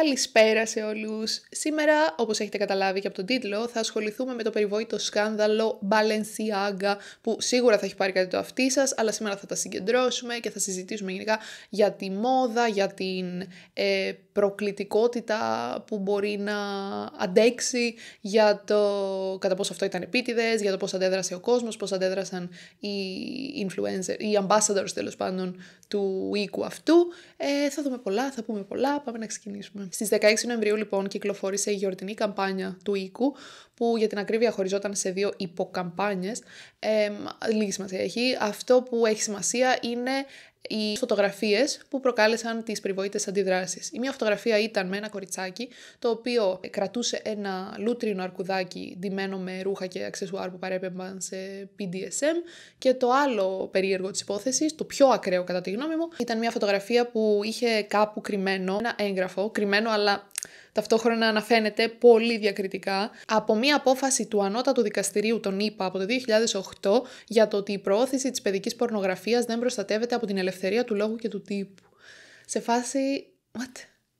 Καλησπέρα σε όλους! Σήμερα, όπως έχετε καταλάβει και από τον τίτλο, θα ασχοληθούμε με το περιβόητο σκάνδαλο Balenciaga, που σίγουρα θα έχει πάρει κάτι το αυτή σας, αλλά σήμερα θα τα συγκεντρώσουμε και θα συζητήσουμε γενικά για τη μόδα, για την ε, προκλητικότητα που μπορεί να αντέξει, για το κατά πόσο αυτό ήταν επίτηδες, για το πώς αντέδρασε ο κόσμος, πώς αντέδρασαν οι influencers, οι ambassadors τέλος πάντων του οίκου αυτού. Ε, θα δούμε πολλά, θα πούμε πολλά, πάμε να ξεκινήσουμε. Στι 16 Νοεμβρίου λοιπόν κυκλοφόρησε η γιορτινή καμπάνια του οίκου που για την ακρίβεια χωριζόταν σε δύο υποκαμπάνιες. λίγη σημασία έχει. Αυτό που έχει σημασία είναι οι φωτογραφίες που προκάλεσαν τις περιβόητε αντιδράσεις. Η μία φωτογραφία ήταν με ένα κοριτσάκι, το οποίο κρατούσε ένα λούτρινο αρκουδάκι ντυμένο με ρούχα και αξεσουάρ που παρέπεμπαν σε PDSM Και το άλλο περίεργο της υπόθεσης, το πιο ακραίο κατά τη γνώμη μου, ήταν μια φωτογραφία που είχε κάπου κρυμμένο ένα έγγραφο, κρυμμένο αλλά ταυτόχρονα αναφαίνεται πολύ διακριτικά από μία απόφαση του Ανώτατου Δικαστηρίου τον ΗΠΑ από το 2008 για το ότι η προώθηση της παιδικής πορνογραφίας δεν προστατεύεται από την ελευθερία του λόγου και του τύπου. Σε φάση... What?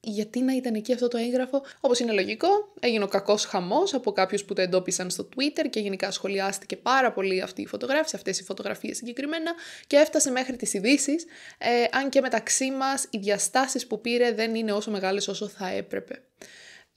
γιατί να ήταν εκεί αυτό το έγγραφο. Όπως είναι λογικό, έγινε ο κακός χαμός από κάποιους που το εντόπισαν στο Twitter και γενικά σχολιάστηκε πάρα πολύ αυτή η φωτογράφηση, αυτές οι φωτογραφίες συγκεκριμένα και έφτασε μέχρι τις ειδήσει. Ε, αν και μεταξύ μας οι διαστάσεις που πήρε δεν είναι όσο μεγάλες όσο θα έπρεπε.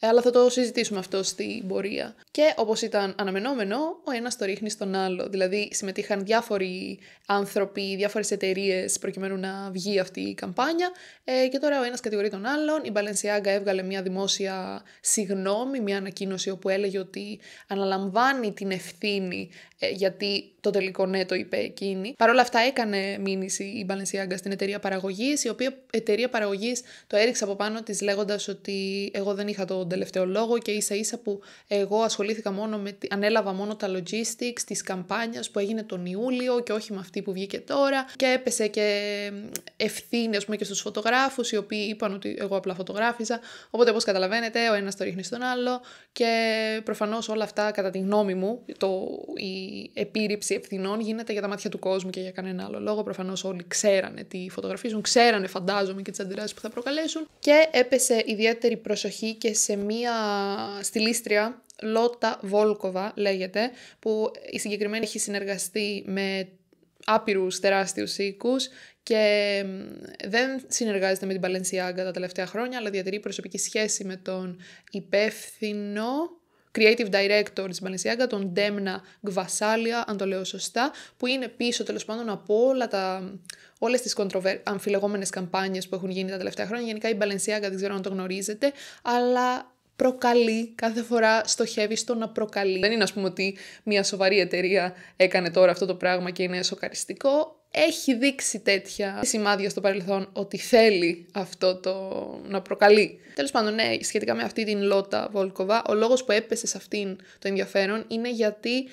Ε, αλλά θα το συζητήσουμε αυτό στην πορεία. Και όπως ήταν αναμενόμενο, ο ένας το ρίχνει στον άλλο. Δηλαδή, συμμετείχαν διάφοροι άνθρωποι, διάφορες εταιρείες προκειμένου να βγει αυτή η καμπάνια. Ε, και τώρα ο ένας κατηγορεί τον άλλον. Η Balenciaga έβγαλε μια δημόσια συγνώμη, μια ανακοίνωση όπου έλεγε ότι αναλαμβάνει την ευθύνη ε, γιατί το τελικό ναι το είπε εκείνη. Παρ' όλα αυτά έκανε μήνυση η Balenciaga στην εταιρεία παραγωγής, η οποία εταιρεία παραγωγής το έριξε από πάνω της λέγοντας ότι εγώ δεν είχα τον τελευταίο λόγο και ίσα ίσα που εγώ ασχολήθηκα μόνο με. ανέλαβα μόνο τα logistics της καμπάνιας που έγινε τον Ιούλιο και όχι με αυτή που βγήκε τώρα. Και έπεσε και ευθύνη, ας πούμε, και στους φωτογράφους, οι οποίοι είπαν ότι εγώ απλά φωτογράφιζα. Οπότε, όπως καταλαβαίνετε, ο ένας το ρίχνει στον άλλο και προφανώς όλα αυτά, κατά τη γνώμη μου, το, η επίρρηψη ευθυνών γίνεται για τα μάτια του κόσμου και για κανένα άλλο λόγο. Προφανώς όλοι ξέρανε τι φωτογραφίζουν, ξέρανε φαντάζομαι και τις αντιδράσεις που θα προκαλέσουν. Και έπεσε ιδιαίτερη προσοχή και σε μία στυλίστρια Λότα Βόλκοβα λέγεται, που η συγκεκριμένη έχει συνεργαστεί με άπειρους τεράστιους οίκους και δεν συνεργάζεται με την Παλενσιάγκα τα τελευταία χρόνια, αλλά διατηρεί προσωπική σχέση με τον υπεύθυνο creative director της Balenciaga, τον Ντέμνα Γκβασάλια, αν το λέω σωστά, που είναι πίσω τέλος πάντων από όλα τα, όλες τις καμπάνιες που έχουν γίνει τα τελευταία χρόνια. Γενικά η Balenciaga δεν ξέρω αν το γνωρίζετε, αλλά προκαλεί, κάθε φορά στοχεύει στο να προκαλεί. Δεν είναι ας πούμε ότι μια σοβαρή εταιρεία έκανε τώρα αυτό το πράγμα και είναι σοκαριστικό, έχει δείξει τέτοια σημάδια στο παρελθόν ότι θέλει αυτό το να προκαλεί. Τέλος πάντων, ναι, σχετικά με αυτή την Λότα Βολκοβά, ο λόγος που έπεσε σε αυτήν το ενδιαφέρον είναι γιατί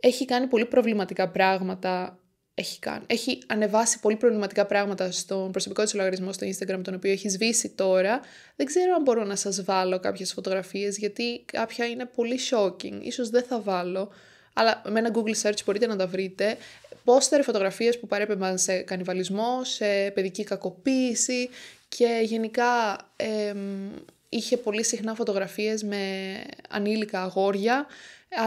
έχει κάνει πολύ προβληματικά πράγματα έχει κάνει. Έχει ανεβάσει πολύ προβληματικά πράγματα στον προσωπικό της λογαριασμό στο Instagram, τον οποίο έχει σβήσει τώρα. Δεν ξέρω αν μπορώ να σας βάλω κάποιες φωτογραφίες, γιατί κάποια είναι πολύ shocking. Ίσως δεν θα βάλω αλλά με ένα Google search μπορείτε να τα βρείτε. Πόστερ φωτογραφίες που παρέπεμπαν σε κανιβαλισμό, σε παιδική κακοποίηση και γενικά είχε πολύ συχνά φωτογραφίες με ανήλικα αγόρια,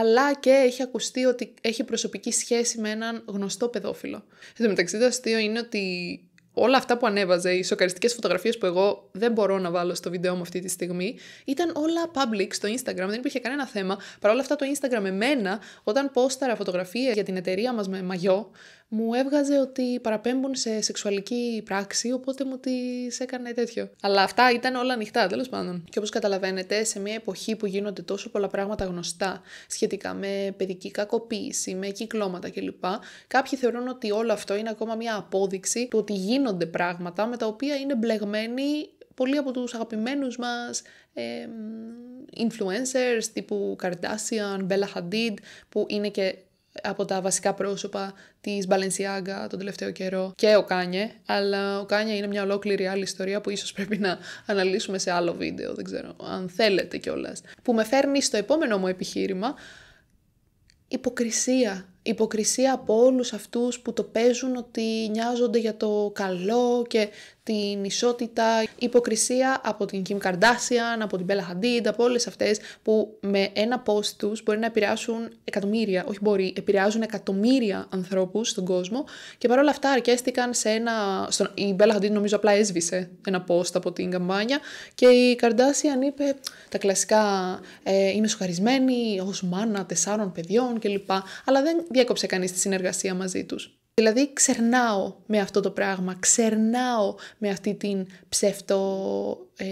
αλλά και έχει ακουστεί ότι έχει προσωπική σχέση με έναν γνωστό παιδόφιλο. Εν τω μεταξύ το αστείο είναι ότι όλα αυτά που ανέβαζε, οι σοκαριστικές φωτογραφίες που εγώ δεν μπορώ να βάλω στο βίντεο μου αυτή τη στιγμή, ήταν όλα public στο Instagram, δεν υπήρχε κανένα θέμα. Παρ' όλα αυτά το Instagram εμένα, όταν πόσταρα φωτογραφίες για την εταιρεία μας με μαγιό, μου έβγαζε ότι παραπέμπουν σε σεξουαλική πράξη, οπότε μου τις έκανε τέτοιο. Αλλά αυτά ήταν όλα ανοιχτά, τέλος πάντων. Και όπως καταλαβαίνετε, σε μια εποχή που γίνονται τόσο πολλά πράγματα γνωστά σχετικά με παιδική κακοποίηση, με κυκλώματα κλπ., κάποιοι θεωρούν ότι όλο αυτό είναι ακόμα μια απόδειξη του ότι γίνονται πράγματα με τα οποία είναι μπλεγμένοι πολλοί από τους αγαπημένους μας ε, influencers τύπου Kardashian, Bella Hadid που είναι και από τα βασικά πρόσωπα της Balenciaga τον τελευταίο καιρό και ο Κάνιε. Αλλά ο Κάνιε είναι μια ολόκληρη άλλη ιστορία που ίσως πρέπει να αναλύσουμε σε άλλο βίντεο, δεν ξέρω, αν θέλετε κιόλας. Που με φέρνει στο επόμενο μου επιχείρημα. Υποκρισία υποκρισία από όλους αυτούς που το παίζουν ότι νοιάζονται για το καλό και την ισότητα. Υποκρισία από την Kim Kardashian, από την Bella Hadid, από όλες αυτές που με ένα post τους μπορεί να επηρεάσουν εκατομμύρια, όχι μπορεί, επηρεάζουν εκατομμύρια ανθρώπους στον κόσμο και παρόλα αυτά αρκέστηκαν σε ένα... Στον, η Bella Hadid νομίζω απλά έσβησε ένα post από την καμπάνια και η Kardashian είπε τα κλασικά ε, είμαι σοχαρισμένη ως μάνα τεσσάρων παιδιών κλπ. Αλλά δεν διέκοψε κανείς τη συνεργασία μαζί τους. Δηλαδή ξερνάω με αυτό το πράγμα, ξερνάω με αυτή την ψεύτο ε,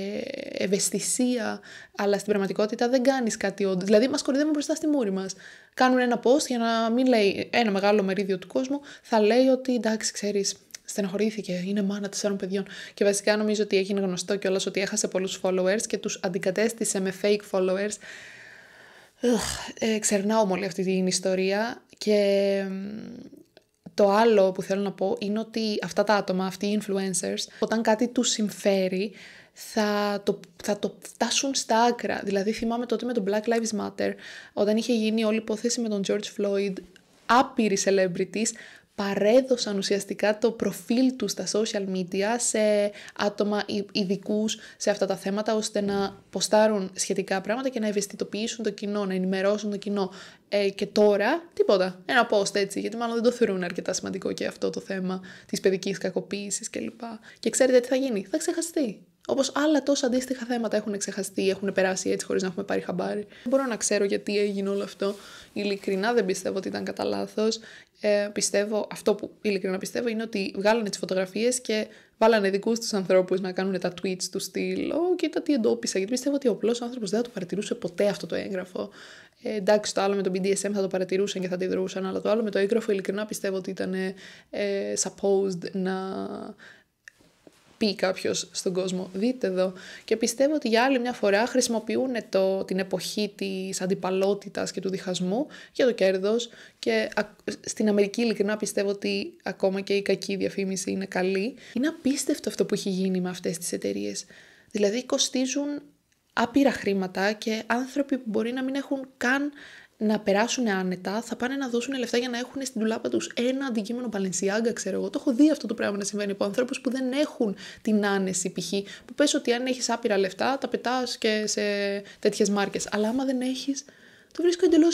ευαισθησία, αλλά στην πραγματικότητα δεν κάνεις κάτι όντως. Δηλαδή μας κορυδεύουν μπροστά στη μούρη μας. Κάνουν ένα post για να μην λέει ένα μεγάλο μερίδιο του κόσμου, θα λέει ότι εντάξει ξέρεις, στενοχωρήθηκε, είναι μάνα τεσσάρων παιδιών. Και βασικά νομίζω ότι έγινε γνωστό κιόλας ότι έχασε πολλούς followers και τους αντικατέστησε με fake followers. Ε, ξερνάω όλη αυτή την ιστορία. Και το άλλο που θέλω να πω είναι ότι αυτά τα άτομα, αυτοί οι influencers, όταν κάτι τους συμφέρει, θα το, θα το φτάσουν στα άκρα. Δηλαδή θυμάμαι τότε με τον Black Lives Matter, όταν είχε γίνει όλη η υπόθεση με τον George Floyd, άπειροι celebrities παρέδωσαν ουσιαστικά το προφίλ τους στα social media σε άτομα ειδικούς σε αυτά τα θέματα ώστε να ποστάρουν σχετικά πράγματα και να ευαισθητοποιήσουν το κοινό, να ενημερώσουν το κοινό. Ε, και τώρα τίποτα. Ένα post έτσι, γιατί μάλλον δεν το θεωρούν αρκετά σημαντικό και αυτό το θέμα της παιδικής κακοποίησης κλπ. Και, και ξέρετε τι θα γίνει, θα ξεχαστεί. Όπως άλλα τόσα αντίστοιχα θέματα έχουν ξεχαστεί, έχουν περάσει έτσι χωρίς να έχουμε πάρει χαμπάρι. Δεν μπορώ να ξέρω γιατί έγινε όλο αυτό. Ειλικρινά δεν πιστεύω ότι ήταν κατά λάθος. Ε, πιστεύω, αυτό που ειλικρινά πιστεύω είναι ότι βγάλανε τις φωτογραφίες και βάλανε δικούς τους ανθρώπους να κάνουν τα tweets του στυλ. Ω, κοίτα τι εντόπισα. Γιατί πιστεύω ότι ο απλός άνθρωπος δεν θα το παρατηρούσε ποτέ αυτό το έγγραφο. Ε, εντάξει, το άλλο με το BDSM θα το παρατηρούσαν και θα αντιδρούσαν, αλλά το άλλο με το έγγραφο ειλικρινά πιστεύω ότι ήταν ε, ε, supposed να πει κάποιος στον κόσμο, δείτε εδώ. Και πιστεύω ότι για άλλη μια φορά χρησιμοποιούν το, την εποχή της αντιπαλότητας και του διχασμού για το κέρδος. Και στην Αμερική, ειλικρινά, πιστεύω ότι ακόμα και η κακή διαφήμιση είναι καλή. Είναι απίστευτο αυτό που έχει γίνει με αυτές τις εταιρείες. Δηλαδή, κοστίζουν άπειρα χρήματα και άνθρωποι που μπορεί να μην έχουν καν να περάσουν άνετα, θα πάνε να δώσουν λεφτά για να έχουν στην τουλάπα τους ένα αντικείμενο Παλενσιάγκα, ξέρω εγώ. Το έχω δει αυτό το πράγμα να συμβαίνει από ανθρώπους που δεν έχουν την άνεση, π.χ. που πες ότι αν έχεις άπειρα λεφτά, τα πετάς και σε τέτοιες μάρκες. Αλλά άμα δεν έχεις, το βρίσκω εντελώς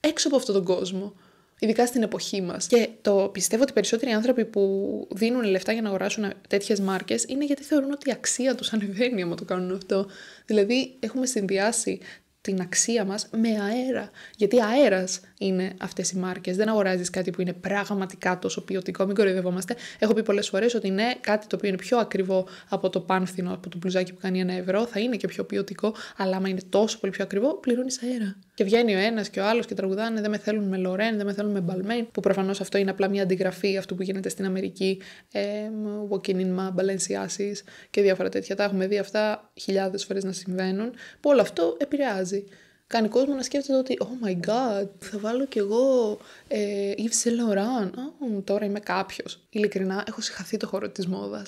έξω από αυτόν τον κόσμο. Ειδικά στην εποχή μας. Και το πιστεύω ότι περισσότεροι άνθρωποι που δίνουν λεφτά για να αγοράσουν τέτοιες μάρκες είναι γιατί θεωρούν ότι η αξία τους ανεβαίνει άμα το κάνουν αυτό. Δηλαδή, έχουμε συνδυάσει την αξία μας με αέρα. Γιατί αέρας είναι αυτές οι μάρκες. Δεν αγοράζεις κάτι που είναι πραγματικά τόσο ποιοτικό. Μην κοροϊδευόμαστε. Έχω πει πολλές φορές ότι ναι, κάτι το οποίο είναι πιο ακριβό από το πάνθινο, από το μπλουζάκι που κάνει ένα ευρώ, θα είναι και πιο ποιοτικό. Αλλά άμα είναι τόσο πολύ πιο ακριβό, πληρώνεις αέρα. Και βγαίνει ο ένας και ο άλλος και τραγουδάνε. Δεν με θέλουν με Λορέν, δεν με θέλουν με Μπαλμέν. Που προφανώς αυτό είναι απλά μια αντιγραφή αυτού που γίνεται στην Αμερική. Ε, walking in my Balenciasis και διάφορα τέτοια. Τα έχουμε δει αυτά χιλιάδες φορές να συμβαίνουν. Που όλο αυτό επηρεάζει. Κάνει κόσμο να σκέφτεται ότι Oh my god, θα βάλω κι εγώ ε, Yves Saint Laurent. Oh, τώρα είμαι κάποιος. Ειλικρινά, έχω συγχαθεί το χώρο της μόδας.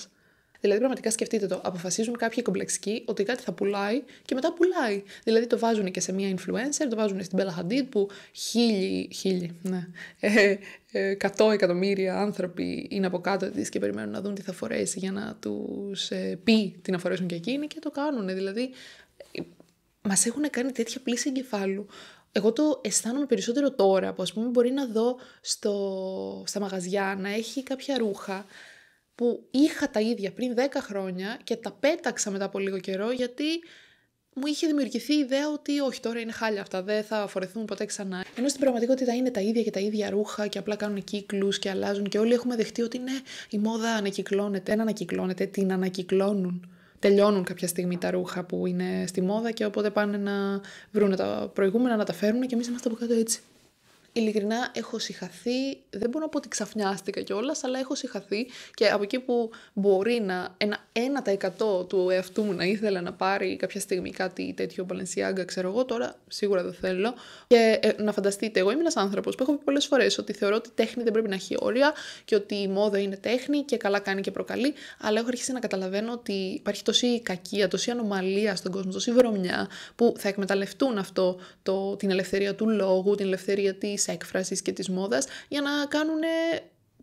Δηλαδή, πραγματικά σκεφτείτε το. Αποφασίζουν κάποιοι κομπλεξικοί ότι κάτι θα πουλάει και μετά πουλάει. Δηλαδή, το βάζουν και σε μία influencer, το βάζουν στην Bella Hadid που χίλιοι, χίλιοι, ναι, ε, ε, εκατό ε, εκατομμύρια άνθρωποι είναι από κάτω της και περιμένουν να δουν τι θα φορέσει για να τους ε, πει τι να φορέσουν και εκείνοι και το κάνουν. Δηλαδή, μας έχουν κάνει τέτοια πλήση εγκεφάλου. Εγώ το αισθάνομαι περισσότερο τώρα που ας πούμε μπορεί να δω στο, στα μαγαζιά να έχει κάποια ρούχα που είχα τα ίδια πριν 10 χρόνια και τα πέταξα μετά από λίγο καιρό γιατί μου είχε δημιουργηθεί η ιδέα ότι όχι τώρα είναι χάλια αυτά, δεν θα φορεθούν ποτέ ξανά. Ενώ στην πραγματικότητα είναι τα ίδια και τα ίδια ρούχα και απλά κάνουν κύκλους και αλλάζουν και όλοι έχουμε δεχτεί ότι ναι, η μόδα ανακυκλώνεται, δεν ανακυκλώνεται, την ανακυκλώνουν. Τελειώνουν κάποια στιγμή τα ρούχα που είναι στη μόδα και οπότε πάνε να βρουν τα προηγούμενα, να τα φέρουν και εμείς είμαστε από κάτω έτσι ειλικρινά έχω συχαθεί, δεν μπορώ να πω ότι ξαφνιάστηκα κιόλας, αλλά έχω συχαθεί και από εκεί που μπορεί να ένα, 1% του εαυτού μου να ήθελα να πάρει κάποια στιγμή κάτι τέτοιο Balenciaga, ξέρω εγώ, τώρα σίγουρα δεν θέλω. Και ε, να φανταστείτε, εγώ είμαι ένας άνθρωπος που έχω πει πολλές φορές ότι θεωρώ ότι τέχνη δεν πρέπει να έχει όρια και ότι η μόδα είναι τέχνη και καλά κάνει και προκαλεί, αλλά έχω αρχίσει να καταλαβαίνω ότι υπάρχει τόση κακία, τόση ανομαλία στον κόσμο, τόση βρωμιά που θα εκμεταλλευτούν αυτό το, την ελευθερία του λόγου, την ελευθερία της της έκφρασης και της μόδας για να κάνουν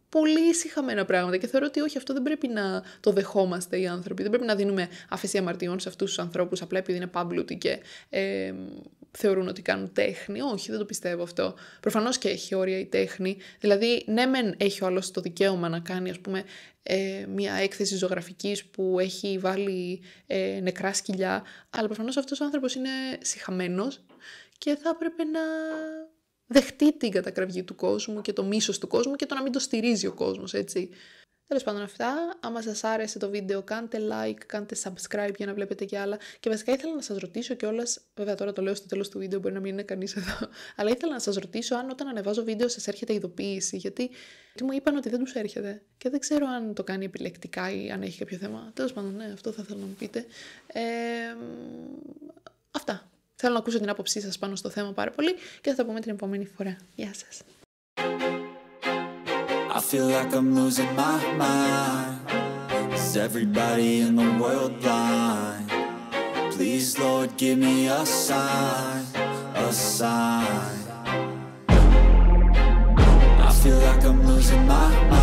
πολύ ησυχαμένα πράγματα και θεωρώ ότι όχι, αυτό δεν πρέπει να το δεχόμαστε οι άνθρωποι. Δεν πρέπει να δίνουμε αφέση αμαρτιών σε αυτούς τους ανθρώπους απλά επειδή είναι πάμπλουτοι και θεωρούν ότι κάνουν τέχνη. Όχι, δεν το πιστεύω αυτό. Προφανώς και έχει όρια η τέχνη. Δηλαδή, ναι μεν έχει ο άλλος το δικαίωμα να κάνει, ας πούμε, ε, μια έκθεση ζωγραφικής που έχει βάλει ε, νεκρά σκυλιά, αλλά προφανώς αυτός ο άνθρωπος είναι συχαμένος και θα έπρεπε να δεχτεί την κατακραυγή του κόσμου και το μίσος του κόσμου και το να μην το στηρίζει ο κόσμος, έτσι. Τέλος πάντων αυτά, άμα σας άρεσε το βίντεο κάντε like, κάντε subscribe για να βλέπετε και άλλα και βασικά ήθελα να σας ρωτήσω κιόλας, βέβαια τώρα το λέω στο τέλος του βίντεο, μπορεί να μην είναι κανείς εδώ, αλλά ήθελα να σας ρωτήσω αν όταν ανεβάζω βίντεο σας έρχεται ειδοποίηση, γιατί, μου είπαν ότι δεν τους έρχεται και δεν ξέρω αν το κάνει επιλεκτικά ή αν έχει κάποιο θέμα. Τέλος πάντων, ναι, αυτό θα ήθελα να μου πείτε. Ε, αυτά. Θέλω να ακούσω την άποψή σας πάνω στο θέμα πάρα πολύ και θα τα πούμε την επόμενη φορά. Γεια σας. I feel like I'm losing my mind Is everybody in the world blind? Please Lord give me a sign A sign I feel like I'm losing my mind